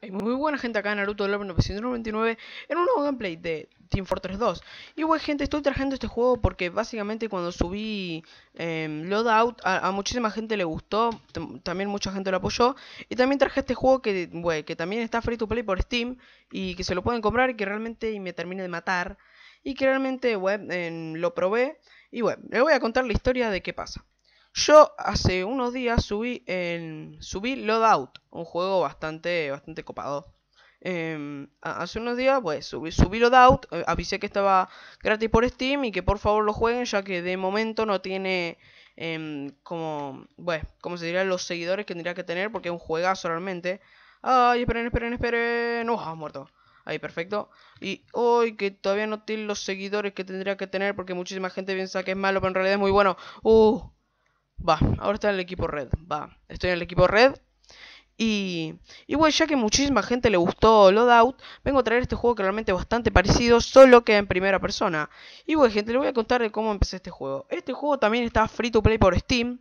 Hay muy buena gente acá en Naruto de 1999 en un nuevo gameplay de Team Fortress 2. Y bueno gente, estoy trayendo este juego porque básicamente cuando subí em, Loadout a, muchísima gente le gustó, también mucha gente lo apoyó. Y también traje este juego que, que también está free to play por Steam y que se lo pueden comprar y que realmente me termine de matar. Y que realmente em, lo probé. Y bueno, les voy a contar la historia de qué pasa. Yo hace unos días subí, en, subí Loadout, un juego bastante, bastante copado. Em, hace unos días, pues subí, subí Loadout, eh, avisé que estaba gratis por Steam y que por favor lo jueguen, ya que de momento no tiene em, como, como se diría, los seguidores que tendría que tener, porque es un juegazo realmente. Ay, esperen, esperen, esperen. No, ha ah, muerto. Ahí, perfecto. Y hoy que todavía no tiene los seguidores que tendría que tener, porque muchísima gente piensa que es malo, pero en realidad es muy bueno. Uh. Va, ahora está en el equipo red. Va, estoy en el equipo red. Y, y bueno, ya que muchísima gente le gustó Loadout, vengo a traer este juego que realmente es bastante parecido, solo que en primera persona. Y bueno, gente, les voy a contar de cómo empecé este juego. Este juego también está free to play por Steam.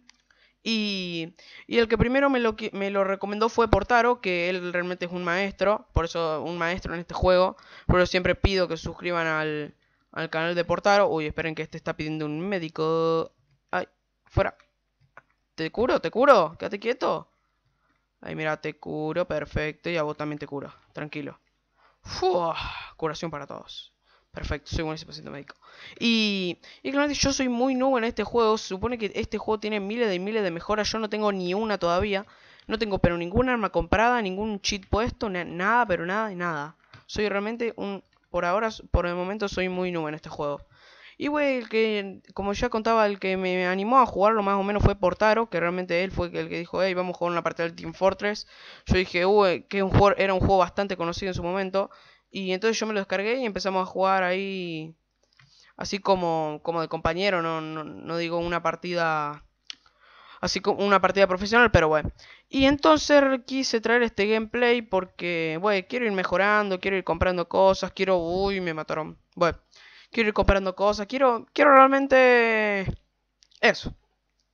Y, y el que primero me lo, me lo recomendó fue Portaro, que él realmente es un maestro, por eso un maestro en este juego. Por eso siempre pido que suscriban al, al canal de Portaro. Uy, esperen que este está pidiendo un médico. Ay, fuera. Te curo, te curo. Quédate quieto. Ahí mira, te curo, perfecto. Y a vos también te curo. Tranquilo. curación para todos. Perfecto, soy buenísimo paciente médico. Y, y claramente yo soy muy nuevo en este juego. Se supone que este juego tiene miles de miles de mejoras. Yo no tengo ni una todavía. No tengo pero ninguna arma comprada, ningún cheat puesto, nada, pero nada y nada. Soy realmente un... Por ahora, por el momento soy muy nuevo en este juego. Y güey, el que, como ya contaba, el que me animó a jugarlo más o menos fue Portaro, que realmente él fue el que dijo, hey, vamos a jugar una partida del Team Fortress. Yo dije, uy, que un era un juego bastante conocido en su momento. Y entonces yo me lo descargué y empezamos a jugar ahí, así como, como de compañero, no, no, no digo una partida así como una partida profesional, pero bueno. Y entonces quise traer este gameplay porque, bueno, quiero ir mejorando, quiero ir comprando cosas, quiero... Uy, me mataron. Bueno, quiero ir comprando cosas, quiero, quiero realmente eso.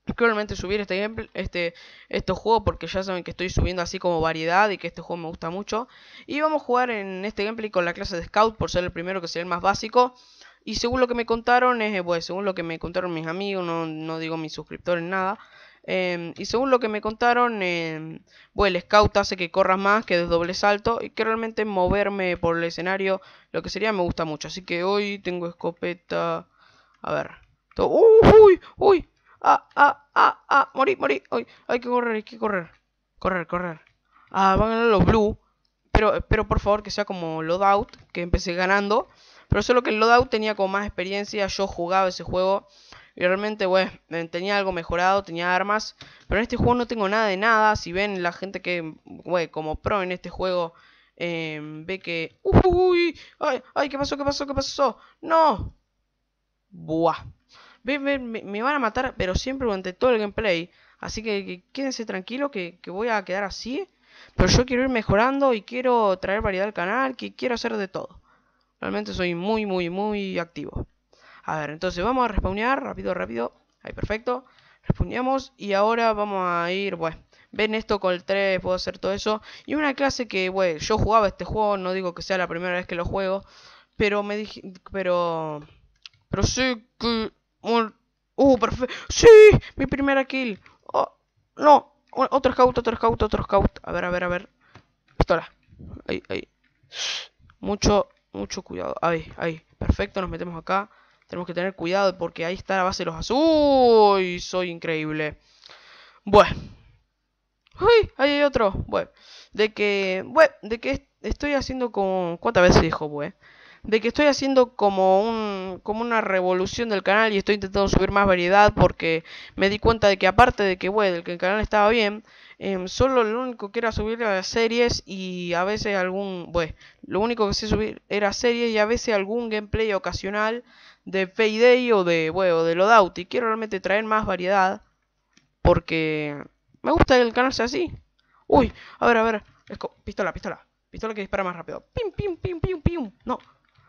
Quiero realmente subir este, este, este juego porque ya saben que estoy subiendo así como variedad y que este juego me gusta mucho. Y vamos a jugar en este gameplay con la clase de Scout por ser el primero que sería el más básico. Y según lo que me contaron, es, eh, según lo que me contaron mis amigos, no, no digo mis suscriptores, nada. Em, y según lo que me contaron, em, bueno, el scout hace que corras más, que doble salto y que realmente moverme por el escenario, lo que sería, me gusta mucho. Así que hoy tengo escopeta. A ver. ¡Uy! ¡Uy! ¡Ah! ¡Ah! ¡Ah! ¡Ah! ¡Morí! ¡Morí! Hay que correr, hay que correr. Correr, correr. Ah, van a ganar los blue. Pero espero por favor que sea como loadout, que empecé ganando. Pero solo que el loadout tenía como más experiencia, yo jugaba ese juego. Y realmente, güey, eh, tenía algo mejorado, tenía armas. Pero en este juego no tengo nada de nada. Si ven la gente que, güey, como pro en este juego, em, ve que... ¡Uy! ¡Ay! ¡Ay! ¿Qué pasó? ¿Qué pasó? ¿Qué pasó? ¡No! Buah. me, van a matar, pero siempre durante todo el gameplay. Así que, que quédense tranquilos que, que, voy a quedar así. Pero yo quiero ir mejorando y quiero traer variedad al canal, que quiero hacer de todo. Realmente soy muy, muy, muy activo. A ver, entonces vamos a respawnear, rápido, rápido. Ahí, perfecto. Respawneamos y ahora vamos a ir, bueno, ven esto con el 3, puedo hacer todo eso. Y una clase que, bueno, yo jugaba este juego, no digo que sea la primera vez que lo juego, pero me dije, pero, pero sí que, uh, perfecto, sí, mi primera kill. Oh, no, otro scout, otro scout, otro scout. A ver, a ver, a ver. Pistola. Ahí, ahí. Mucho, mucho cuidado. Ahí, ahí. Perfecto, nos metemos acá. Tenemos que tener cuidado porque ahí está la base de los azules. ¡Uy! Soy increíble. Bueno. ¡Uy! Ahí hay otro. Bueno. De que... Bueno, de que estoy haciendo como... ¿Cuántas veces dijo, bueno? Pues? de que estoy haciendo como un como una revolución del canal y estoy intentando subir más variedad porque me di cuenta de que aparte de que bueno el que el canal estaba bien em, solo lo único que era subir era series y a veces algún bueno lo único que sé subir era series y a veces algún gameplay ocasional de Payday o de, bueno, de y Quiero realmente traer más variedad porque me gusta que el canal sea así. Uy, a ver, a ver. Pistola, pistola. Pistola que dispara más rápido. Pim, pim, pim, pim, pim. No.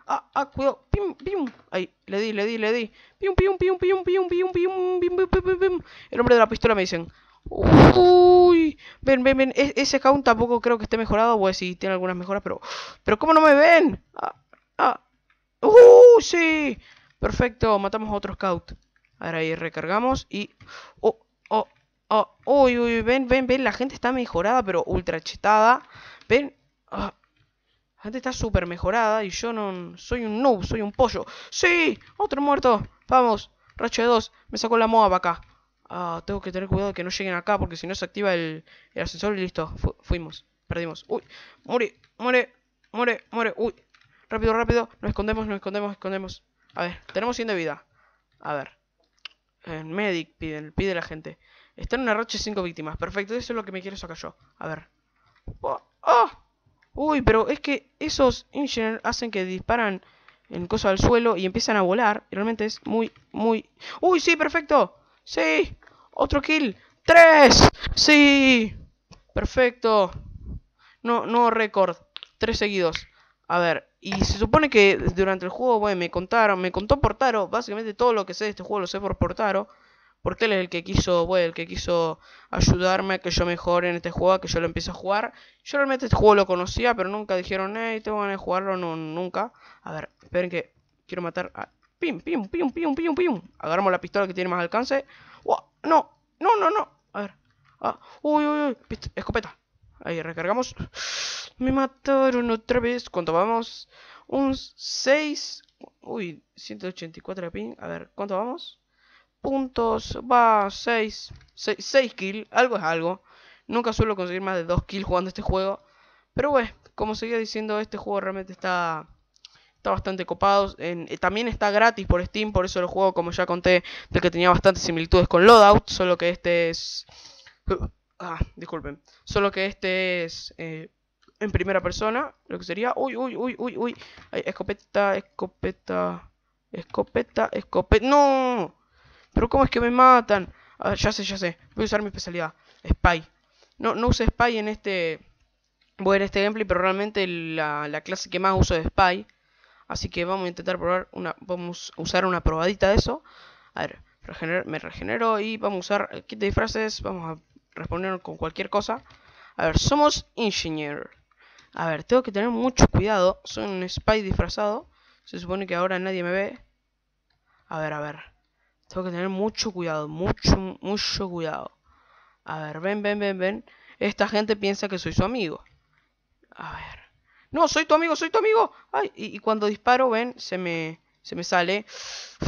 Ah, ah, cuidado. Pim, pim. Ahí, le di, le di, le di. Pim, pim, pim, pim, pim, pim, pim, pim, pim, pim, pim. El hombre de la pistola me dicen. Uy, ven, ven, ven. ese account tampoco creo que esté mejorado. Pues si tiene algunas mejoras, pero. Pero, ¿cómo no me ven? Ah, ah. ¡Uh, sí! Perfecto, matamos a otro scout. Ahora ahí recargamos y... ¡Oh! ¡Oh! ¡Oh! ¡Uy! ¡Uy! Ven, ven, ven. La gente está mejorada, pero ultra chetada. Ven. Ah, la gente está súper mejorada y yo no... Soy un noob, soy un pollo. ¡Sí! ¡Otro muerto! ¡Vamos! racho de dos. Me sacó la moda para acá. Ah, tengo que tener cuidado de que no lleguen acá porque si no se activa el, ascensor y listo. fuimos. Perdimos. ¡Uy! ¡Muere! ¡Muere! ¡Muere! ¡Muere! ¡Uy! Rápido, rápido. Nos escondemos, nos escondemos, escondemos. A ver, tenemos 100 de vida. A ver. El medic pide, pide la gente. Está en una roche 5 víctimas. Perfecto, eso es lo que me quiero sacar yo. A ver. Oh, oh. Uy, pero es que esos engineers hacen que disparan el cosas al suelo y empiezan a volar. Y realmente es muy, muy... ¡Uy, sí, perfecto! ¡Sí! ¡Otro kill! ¡Tres! ¡Sí! Perfecto. No, no récord. Tres seguidos. A ver, y se supone que durante el juego, me contaron, me contó Portaro, básicamente todo lo que sé de este juego lo sé por Portaro, porque él es el que quiso, bueno, el que quiso ayudarme a que yo mejore en este juego, a que yo lo empiece a jugar. Yo realmente este juego lo conocía, pero nunca dijeron, eh, te van a jugarlo, no, nunca. A ver, esperen que quiero matar a... Pim, pim, pim, pim, pim, pim. Agarramos la pistola que tiene más alcance. ¡Wow! No, no, no, no. A ver. Ah, uy, uy, uy. Escopeta. Ahí recargamos. Me mataron otra vez. ¿Cuánto vamos? Un 6. Uy, 184 de ping. A ver, ¿cuánto vamos? Puntos. Va, 6. 6, 6 kills. Algo es algo. Nunca suelo conseguir más de 2 kills jugando este juego. Pero bueno, como seguía diciendo, este juego realmente está está bastante copado. Eh, también está gratis por Steam, por eso lo juego, como ya conté, de que tenía bastantes similitudes con Loadout, solo que este es Ah, disculpen. Solo que este es eh, en primera persona. Lo que sería. Uy, uy, uy, uy, uy. escopeta, escopeta. Escopeta, escopeta. ¡No! ¿Pero cómo es que me matan? Ah, ya sé, ya sé. Voy a usar mi especialidad. Spy. No, no use Spy en este. Voy a ver este gameplay, pero realmente la, clase que más uso es Spy. Así que vamos a intentar probar una. Vamos a usar una probadita de eso. A ver, me regenero y vamos a usar ¿Qué kit disfraces. Vamos a Responder con cualquier cosa. A ver, somos ingenieros A ver, tengo que tener mucho cuidado. Soy un spy disfrazado. Se supone que ahora nadie me ve. A ver, a ver. Tengo que tener mucho cuidado, mucho, mucho cuidado. A ver, ven, ven, ven, ven. Esta gente piensa que soy su amigo. A ver. No, soy tu amigo, soy tu amigo. Ay, y, cuando disparo, ven, se me, se me sale.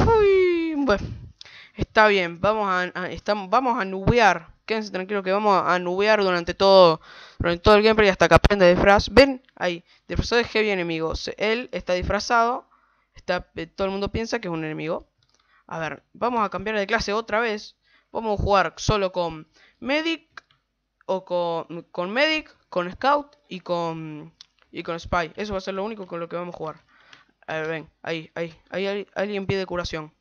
Uy, bueno, está bien, vamos a, estamos, vamos a nubear quédense tranquilos que vamos a nubear durante todo, todo el gameplay hasta que aprenda disfraz. Ven, ahí, disfrazado de heavy enemigos. Él está disfrazado, está, eh, todo el mundo piensa que es un enemigo. A ver, vamos a cambiar de clase otra vez. Vamos a jugar solo con Medic, o con, con Medic, con Scout y con, con Spy. Eso va a ser lo único con lo que vamos a jugar. A ver, ven, ahí, ahí, ahí, ahí alguien pide curación.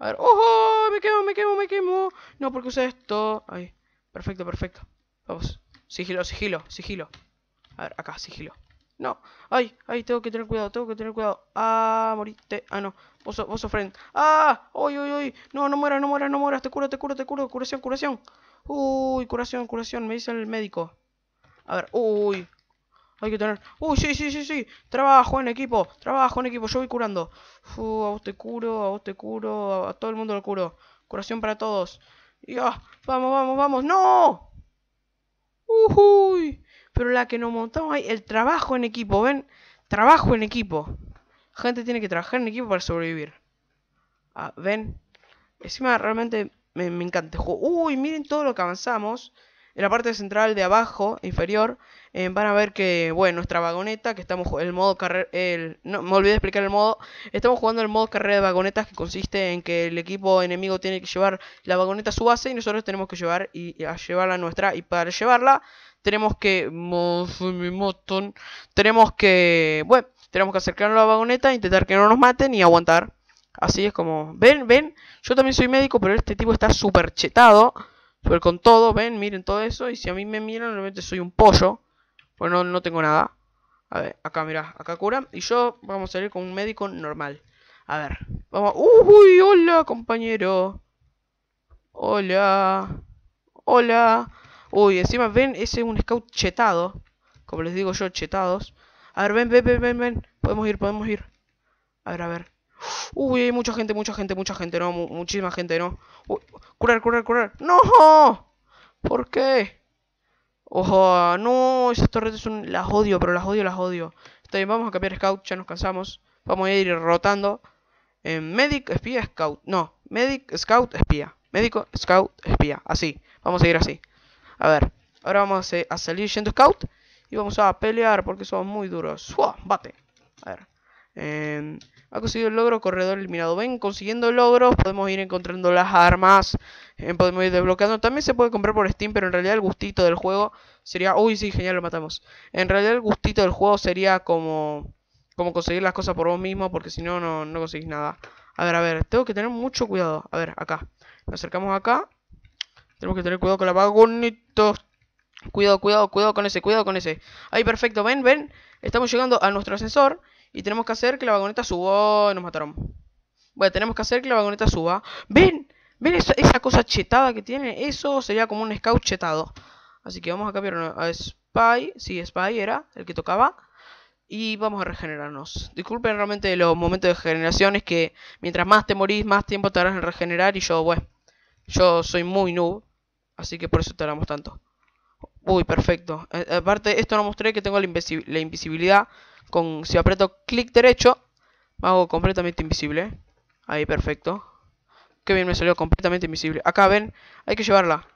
A ver, ¡ojo! Me quemo, me quemo, me quemo. No, porque usé esto. Ahí. Perfecto, perfecto. Vamos. Sigilo, sigilo, sigilo. A ver, acá, sigilo. No. Ay, ay, tengo que tener cuidado, tengo que tener cuidado. Ah, moriste. Ah, no. Vos, Ah, uy, uy, uy. No, no muera, no mueras, no mueras. Te curo, te curo, te curo. Curación, curación. Uy, curación, curación. Me dice el médico. A ver, uy. Hay que tener... ¡Uy, ¡Uh, sí, sí, sí, sí! ¡Trabajo en equipo! ¡Trabajo en equipo! Yo voy curando. Uf, a vos te curo, a vos te curo, a, todo el mundo lo curo. Curación para todos. ¡Ya! Ah, vamos, vamos! ¡No! ¡Uy! Pero la que nos montamos ahí... El trabajo en equipo, ¿ven? Trabajo en equipo. Gente tiene que trabajar en equipo para sobrevivir. Ah, ¿ven? Encima realmente me, me encanta el juego. ¡Uy! Miren todo lo que avanzamos. En la parte central de abajo, inferior, eh, van a ver que, bueno, nuestra vagoneta, que estamos el modo carrera, no, me olvidé explicar el modo, estamos jugando el modo carrera de vagonetas que consiste en que el equipo enemigo tiene que llevar la vagoneta a su base y nosotros tenemos que llevar y, a llevar la nuestra y para llevarla tenemos que tenemos que, bueno, tenemos que acercarnos a la vagoneta, intentar que no nos maten y aguantar. Así es como, ven, ven, yo también soy médico, pero este tipo está súper chetado pero con todo, ven, miren todo eso. Y si a mí me miran, realmente soy un pollo. Pues no, tengo nada. A ver, acá mirá, acá cura. Y yo vamos a ir con un médico normal. A ver, vamos. ¡Uy! ¡Hola, compañero! ¡Hola! ¡Hola! Uy, encima ven, ese es un scout chetado. Como les digo yo, chetados. A ver, ven, ven, ven, ven, ven. Podemos ir, podemos ir. A ver, a ver. Uy, mucha gente, mucha gente, mucha gente, no, muchísima gente, no. Uy, curar, curar, curar. ¡No! ¿Por qué? Ojo, no, esas torretas son... Las odio, pero las odio, las odio. Está bien, vamos a cambiar scout, ya nos cansamos. Vamos a ir rotando. En em, medic, espía, scout. No, medic, scout, espía. Médico, scout, espía. Así, vamos a ir así. A ver, ahora vamos a, salir yendo scout. Y vamos a pelear porque son muy duros. Bate. A ver. Em, ha conseguido el logro, corredor eliminado. Ven, consiguiendo logros, podemos ir encontrando las armas, eh, podemos ir desbloqueando. También se puede comprar por Steam, pero en realidad el gustito del juego sería... Uy, sí, genial, lo matamos. En realidad el gustito del juego sería como, como conseguir las cosas por vos mismo, porque si no, no conseguís nada. A ver, a ver, tengo que tener mucho cuidado. A ver, acá. Nos acercamos acá. Tenemos que tener cuidado con la vagonito. Cuidado, cuidado, cuidado con ese, cuidado con ese. Ahí, perfecto, ven, ven. Estamos llegando a nuestro ascensor. Y tenemos que hacer que la vagoneta suba. Oh, nos mataron. Bueno, tenemos que hacer que la vagoneta suba. ¡Ven! ¿Ven esa, cosa chetada que tiene? Eso sería como un scout chetado. Así que vamos a cambiar a Spy. Sí, Spy era el que tocaba. Y vamos a regenerarnos. Disculpen realmente los momentos de generación. Es que mientras más te morís, más tiempo tardas en regenerar. Y yo, bueno, yo soy muy noob. Así que por eso tardamos tanto. Uy, perfecto. Eh, aparte, esto no mostré que tengo la, invisibilidad. Con, si aprieto clic derecho, me hago completamente invisible. Ahí, perfecto. Qué bien me salió, completamente invisible. Acá, ven, hay que llevarla.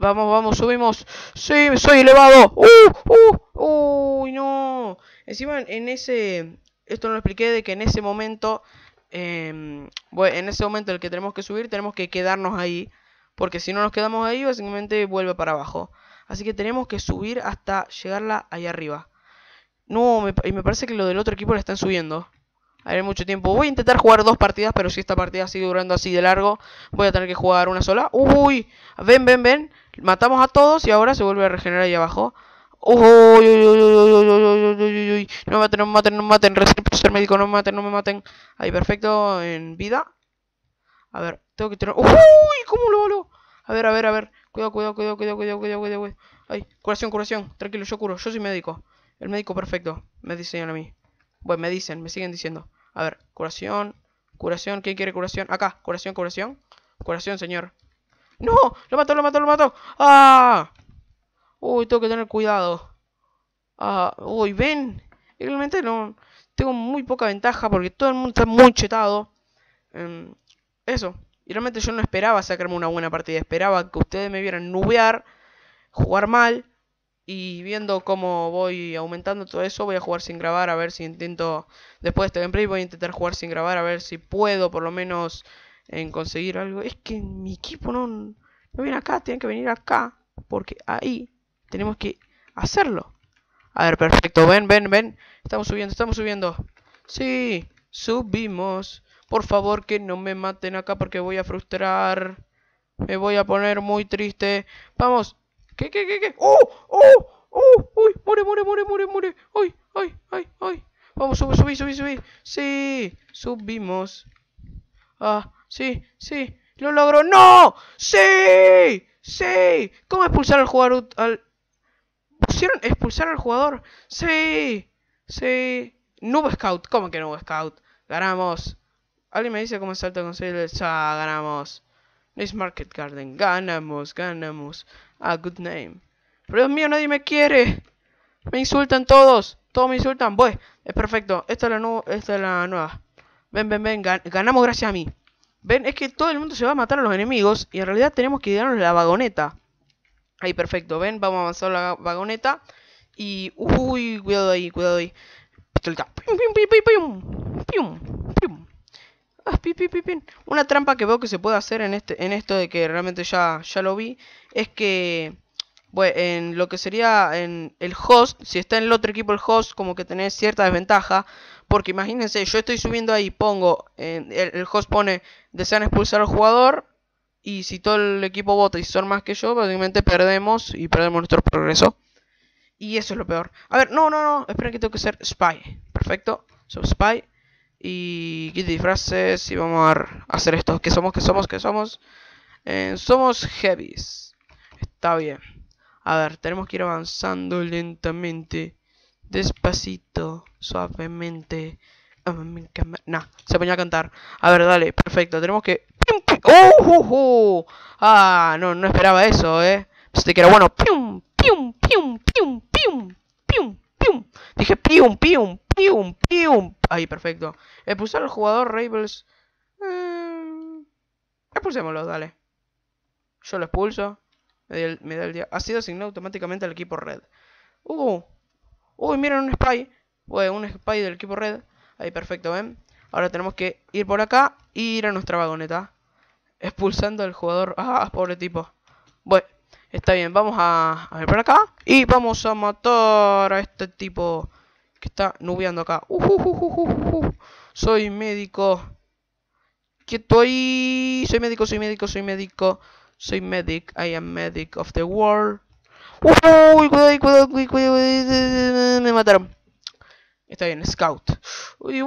Vamos, vamos, subimos. ¡Sí, soy elevado! ¡Uh, uh! ¡Uy, no! Encima, en ese... Esto no lo expliqué, de que en ese momento... Em, bueno, en ese momento en el que tenemos que subir, tenemos que quedarnos ahí. Porque si no nos quedamos ahí, básicamente vuelve para abajo. Así que tenemos que subir hasta llegarla ahí arriba. No, me, y me parece que lo del otro equipo la están subiendo. hay mucho tiempo. Voy a intentar jugar dos partidas, pero si esta partida sigue durando así de largo, voy a tener que jugar una sola. ¡Uy! Ven, ven, ven. Matamos a todos y ahora se vuelve a regenerar ahí abajo. ¡Uy! uy, uy, uy no me maten, no me maten, no me maten. Recién médico, no me maten, no me maten. Ahí, perfecto. En vida. A ver, tengo que tener... ¡Uy! ¿Cómo lo hago? A ver, a ver, a ver. Cuidado, cuidado, cuidado, cuidado, cuidado, cuidado, cuidado. cuidado, Ay, curación, curación. Tranquilo, yo curo. Yo soy médico. El médico perfecto. Me dicen a mí. Bueno, me dicen, me siguen diciendo. A ver, curación, curación. ¿Quién quiere curación? Acá, curación, curación. Curación, señor. ¡No! ¡Lo mató, lo mató, lo mató! ¡Ah! Uy, tengo que tener cuidado. Ah, uy, ven. Realmente no. Tengo muy poca ventaja porque todo el mundo está muy chetado. Em, eso realmente yo no esperaba sacarme una buena partida, esperaba que ustedes me vieran nubear, jugar mal. Y viendo cómo voy aumentando todo eso, voy a jugar sin grabar, a ver si intento, después de este gameplay voy a intentar jugar sin grabar, a ver si puedo por lo menos en conseguir algo. Es que mi equipo no, viene acá, tienen que venir acá, porque ahí tenemos que hacerlo. A ver, perfecto, ven, ven, ven. Estamos subiendo, estamos subiendo. Sí, subimos. Por favor que no me maten acá porque voy a frustrar. Me voy a poner muy triste. Vamos. ¿Qué, qué, qué, qué? ¡Oh! ¡Oh! ¡Oh! ¡Uy! ¡Muere, muere, muere, muere, muere! ¡Ay, ay, ay, ay! Vamos, subí, subí, subí, subí. Sí, subimos. Ah, sí, sí. Lo logró. ¡No! ¡Sí! ¡Sí! ¿Cómo expulsar al jugador? Al... ¿Pusieron expulsar al jugador? ¡Sí! ¡Sí! Nube Scout. ¿Cómo que Nubo Scout? Ganamos. Alguien me dice cómo salta, a Ya, ganamos. Nice Market Garden. Ganamos, ganamos. A good name. Pero Dios mío, nadie me quiere. Me insultan todos. Todos me insultan. Pues, es perfecto. Esta es la, es la nueva. Ven, ven, ven. ganamos gracias a mí. Ven, es que todo el mundo se va a matar a los enemigos. Y en realidad tenemos que a la vagoneta. Ahí, perfecto. Ven, vamos a avanzar la vagoneta. Y... Uy, cuidado ahí, cuidado ahí. Pistolita. pium, pium, pium, pium. Pium, pium. Ah, Una trampa que veo que se puede hacer en este en esto de que realmente ya, ya lo vi es que en lo que sería en el host, si está en el otro equipo el host, como que tenés cierta desventaja, porque imagínense, yo estoy subiendo ahí, pongo, el, host pone, desean expulsar al jugador, y si todo el equipo vota y son más que yo, básicamente perdemos y perdemos nuestro progreso. Y eso es lo peor. A ver, no, no, no, esperen que tengo que ser spy. Perfecto, soy spy y kit disfraces y vamos a hacer esto. que somos? que somos? que somos? somos heavies. Está bien. A ver, tenemos que ir avanzando lentamente. Despacito, suavemente. Ah, no, se ponía a cantar. A ver, dale, perfecto. Tenemos que... ¡Oh, oh, ¡Oh! Ah, no, no esperaba eso, ¿eh? Pensé que era bueno. ¡Pium! ¡Pium! ¡Pium! ¡Pium! ¡Pium! ¡Pium! ¡Pium! Dije pium, pium, ¡Pium! ¡Pium! Ahí, perfecto. Expulsar al jugador Ravels. Eh... Expulsémoslo, dale. Yo lo expulso. Me da el día. Ha sido asignado automáticamente al equipo red. ¡Uh! ¡Uy, miren un spy! un spy del equipo red. Ahí, perfecto, ¿ven? Ahora tenemos que ir por acá y ir a nuestra vagoneta. Expulsando al jugador. ¡Ah, pobre tipo! Bueno, está bien, vamos a, a por acá. Y vamos a matar a este tipo que está nubeando acá. soy médico. Que estoy. Soy médico, soy médico, soy médico. Soy medic. I am medic of the world. cuidado, cuidado, cuidado, me mataron. Está bien, scout. Uy,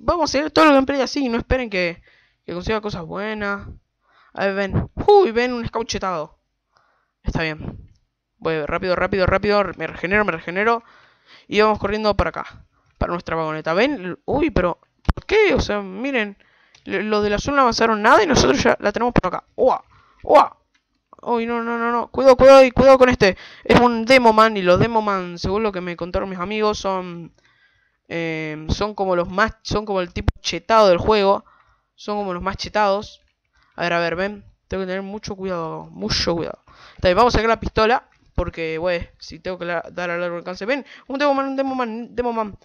vamos a seguir todo que gameplay así. No esperen que, que consiga cosas buenas. A ver, ven. Uy, ven un scout chetado. Está bien. Voy rápido, rápido, rápido. Me regenero, me regenero y vamos corriendo para acá, para nuestra vagoneta. ¿Ven? Uy, pero ¿por qué? O sea, miren, los de la azul no avanzaron nada y nosotros ya la tenemos por acá. ¡Uah! ¡Uah! Uy, no, no, no, no. Cuidado, cuidado y cuidado con este. Es un demoman y los demoman según lo que me contaron mis amigos, son eh, son como los más son como el tipo chetado del juego, son como los más chetados. A ver, a ver, ven, tengo que tener mucho cuidado, mucho cuidado. vamos a sacar la pistola porque, wey, si tengo que dar a largo alcance. Ven, un Demoman, un Demoman, Demoman.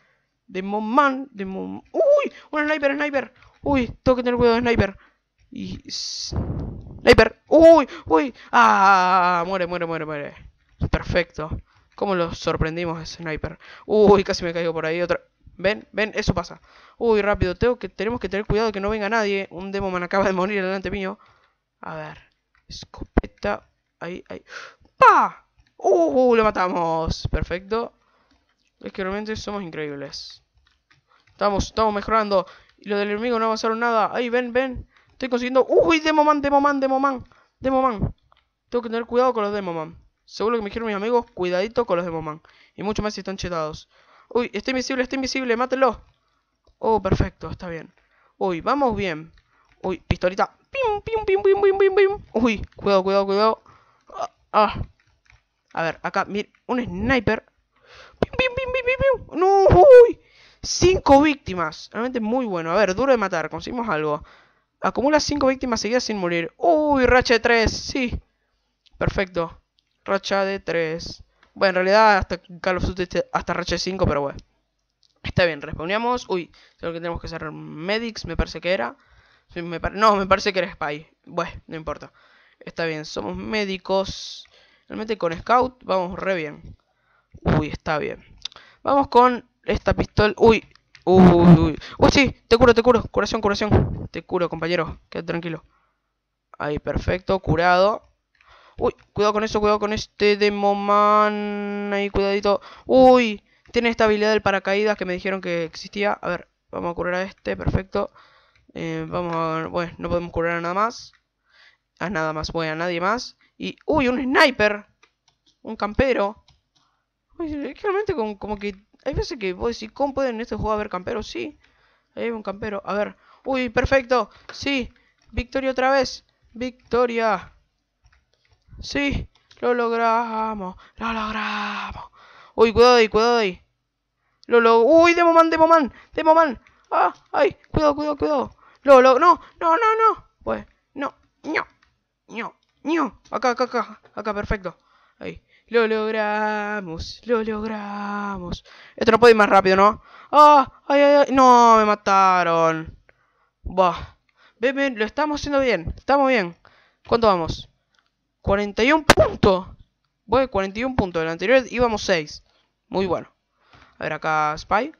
Demoman, Demon... ¡Uy! Un sniper, sniper. Uy, tengo que tener cuidado de sniper. Sniper. ¡Uy! ¡Uy! ¡Ah! Muere, muere, muere, muere. Perfecto. ¿Cómo lo sorprendimos ese sniper? Uy, casi me caigo por ahí otra... Ven, ven, eso pasa. Uy, rápido, tenemos que tener cuidado de que no venga nadie. Un Demoman acaba de morir delante mío. A ver. Escopeta. Ahí, ahí. ¡Pah! ¡Uh! Lo matamos. Perfecto. Es que realmente somos increíbles. Estamos, estamos mejorando. Y lo del enemigo no avanzaron nada. Ahí, ven, ven! Estoy consiguiendo... ¡Uy, Demoman, Demoman, Demoman! Demoman. Tengo que tener cuidado con los Demoman. Seguro que me dijeron mis amigos, cuidadito con los Demoman. Y mucho más si están chetados. ¡Uy, está invisible, está invisible! ¡Mátelo! Oh, perfecto, está bien. Uy, vamos bien. Uy, pistolita. ¡Pim, pim, pim, pim, pim, pim, pim! Uy, cuidado, cuidado, cuidado. ah. ah. A ver, acá, mire, un sniper. ¡Pim, pim, pim, pim, pim! no ¡Uy! Cinco víctimas. Realmente muy bueno. A ver, duro de matar. Conseguimos algo. Acumula cinco víctimas seguidas sin morir. ¡Uy! Racha de tres. Sí. Perfecto. Racha de tres. Bueno, en realidad hasta Call of Duty hasta racha de cinco, pero bueno. Está bien, Respondíamos. Uy, creo que tenemos que ser medics, me parece que era. no, me parece que era spy. Bueno, no importa. Está bien, somos médicos. Realmente con Scout vamos re bien. Uy, está bien. Vamos con esta pistola. Uy, uy, uy. Uy, sí, te curo, te curo. Curación, curación. Te curo, compañero. Quédate tranquilo. Ahí, perfecto, curado. Uy, cuidado con eso, cuidado con este Demoman. Ahí, cuidadito. Uy, tiene esta habilidad del paracaídas que me dijeron que existía. A ver, vamos a curar a este, perfecto. Eh, vamos a... Bueno, no podemos curar a nada más. A nada más, voy a nadie más. Y, uy, un sniper. Un campero. Realmente como, que... Hay veces que vos decir, ¿cómo pueden en este juego haber camperos? Sí. Ahí hay un campero. A ver. Uy, perfecto. Sí. Victoria otra vez. Victoria. Sí. Lo logramos. Lo logramos. Uy, cuidado ahí, cuidado ahí. Lo lo Uy, Demoman, Demoman. Demoman. Ah, ay. Cuidado, cuidado, cuidado. Lo, lo, no, no, no, no. Pues, no, no, no. Acá, acá, acá. Acá, perfecto. Ahí. Lo logramos, lo logramos. Esto no puede ir más rápido, ¿no? ¡Ah! ¡Ay, ay, ay! ¡No! Me mataron. ¡Bah! Ven, lo estamos haciendo bien. Estamos bien. ¿Cuánto vamos? 41 puntos. Voy 41 puntos. En el anterior íbamos 6. Muy bueno. A ver, acá Spy.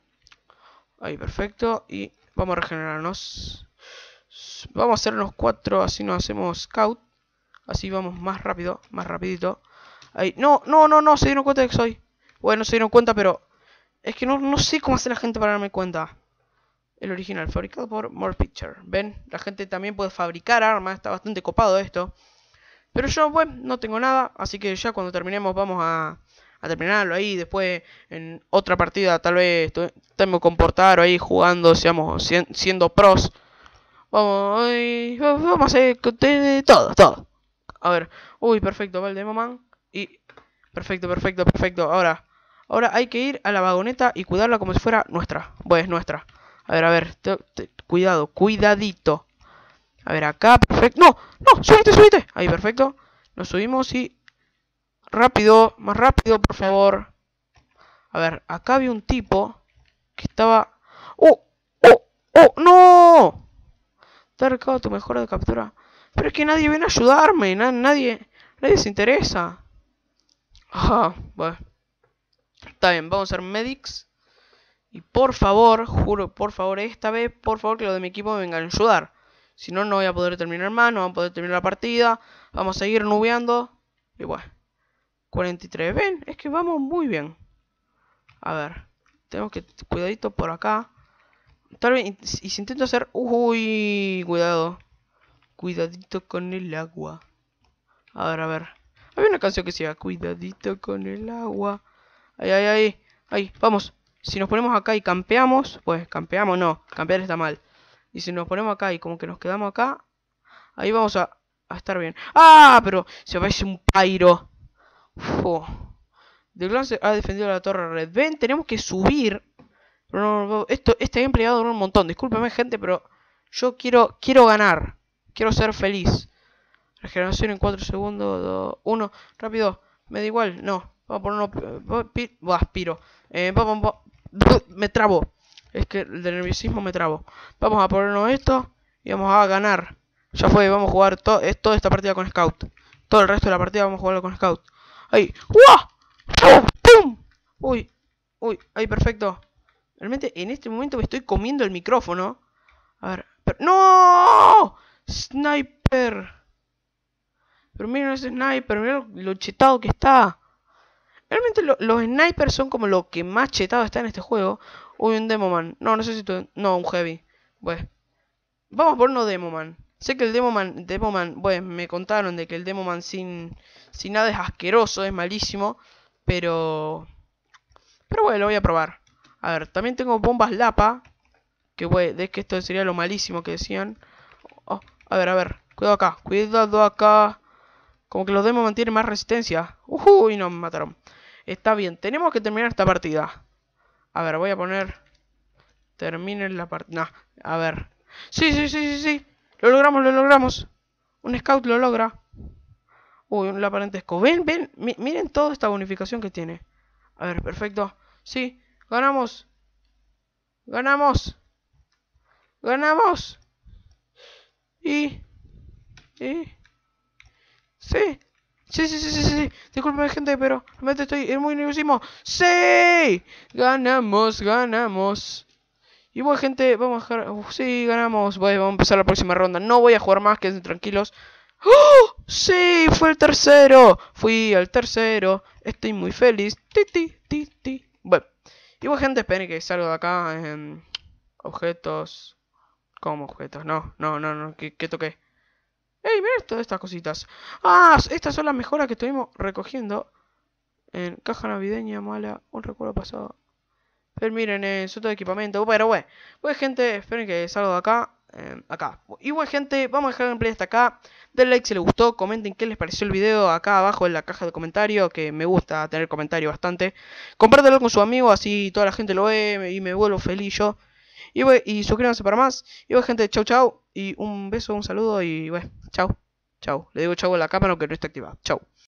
Ahí, perfecto. Y vamos a regenerarnos. Vamos a hacer unos 4, así nos hacemos scout. Así vamos más rápido, más rapidito. Ahí. No, no, no, no, se dieron cuenta de que soy. Bueno, se dieron cuenta, pero... Es que no, sé cómo hace la gente para darme cuenta. El original, fabricado por More Picture. Ven, la gente también puede fabricar armas, está bastante copado esto. Pero yo, bueno, no tengo nada, así que ya cuando terminemos vamos a, a terminarlo ahí. Después, en otra partida, tal vez tengo que comportar ahí jugando, seamos, siendo pros. Vamos, vamos a hacer todo, todo. A ver. Uy, perfecto, vale, mamá Y... Perfecto, perfecto, perfecto. Ahora. Ahora hay que ir a la vagoneta y cuidarla como si fuera nuestra. Pues nuestra. A ver, a ver. cuidado, cuidadito. A ver, acá. Perfecto. No, no, subite, subite. Ahí, perfecto. Nos subimos y... Rápido, más rápido, por favor. A ver, acá había un tipo que estaba... ¡Oh! ¡Oh! ¡Oh! ¡No! Te ha tu mejor de captura. Pero es que nadie viene a ayudarme, nadie, nadie se interesa. Ah, bueno. Está bien, vamos a ser medics. Y por favor, juro, por favor, esta vez, por favor, que los de mi equipo me vengan a ayudar. Si no, no voy a poder terminar más, no vamos a poder terminar la partida. Vamos a seguir nubeando. Y bueno. 43, ven, es que vamos muy bien. A ver, Tengo que... Cuidadito por acá. Tal vez, y si intento hacer... Uy, cuidado. Cuidadito con el agua. A ver, a ver. Había una canción que se llama cuidadito con el agua. Ay, ay, ay. Ay, vamos. Si nos ponemos acá y campeamos, pues campeamos no, campear está mal. Y si nos ponemos acá y como que nos quedamos acá, ahí vamos a, estar bien. ¡Ah! Pero se aparece un pairo. Uf. The Glance ha defendido la torre red. Ven, tenemos que subir. Pero esto, este gameplay empleado un montón. Discúlpeme, gente, pero yo quiero, quiero ganar. Quiero ser feliz. Regeneración en 4 segundos. 1. Rápido. Me da igual. No. Va a uno. aspiro. Eh, eh me trabo. Es que el nerviosismo me trabo. Vamos a ponernos esto. Y vamos a ganar. Ya fue. Vamos a jugar eh, toda esta partida con Scout. Todo el resto de la partida vamos a jugarlo con Scout. Ahí. ¡Uah! ¡Pum! Uy. Uy. Ahí, perfecto. Realmente en este momento me estoy comiendo el micrófono. A ver. Pero... ¡No! Sniper. Pero miren ese sniper, miren lo, chetado que está. Realmente los snipers son como lo que más chetado está en este juego. Uy, un Demoman. No, no sé si tú... No, un Heavy. Bueno. Pues, vamos por uno Demoman. Sé que el Demoman, Demoman, pues, me contaron de que el Demoman sin, sin nada es asqueroso, es malísimo, pero... Pero bueno, lo voy a probar. A ver, también tengo bombas lapa, que bueno, es que esto sería lo malísimo que decían. A ver, a ver. Cuidado acá. Cuidado acá. Como que los demos mantienen más resistencia. Uy, nos mataron. Está bien. Tenemos que terminar esta partida. A ver, voy a poner... Terminen la partida. a ver. Sí, sí, sí, sí, sí. Lo logramos, lo logramos. Un scout lo logra. Uy, un parentesco. Ven, ven. miren toda esta bonificación que tiene. A ver, perfecto. Sí, ganamos. Ganamos. Ganamos. Y... Y... Sí. Sí, sí, sí, sí, sí. Disculpen, gente, pero realmente estoy muy nerviosismo. ¡Sí! Ganamos, ganamos. Y bueno, gente, vamos a sí, ganamos. Voy, vamos a empezar la próxima ronda. No voy a jugar más, quédense tranquilos. ¡Oh! ¡Sí! ¡Fue el tercero! Fui al tercero. Estoy muy feliz. Ti, ti, ti, ti. Bueno. Y bueno, gente, esperen que salgo de acá. En em, objetos. Como objetos. No, no, no, no. ¿Qué, qué toqué? ¡Ey, Miren todas estas cositas! ¡Ah! Estas son las mejoras que estuvimos recogiendo en caja navideña mala. Un recuerdo pasado. Pero miren, en eh, todo equipamiento. Pero, bueno, pues gente, esperen que salgo de acá. Em, acá. Y gente, vamos a dejar el gameplay hasta acá. denle like si les gustó, comenten qué les pareció el video acá abajo en la caja de comentarios que me gusta tener comentarios bastante. Compártelo con su amigo, así toda la gente lo ve y me vuelvo feliz yo. Y, suscríbanse para más. Y bueno, gente, chau, chau. Y un beso, un saludo y bueno, chau. Chau. Le digo chau a la cámara aunque no está activada. Chau.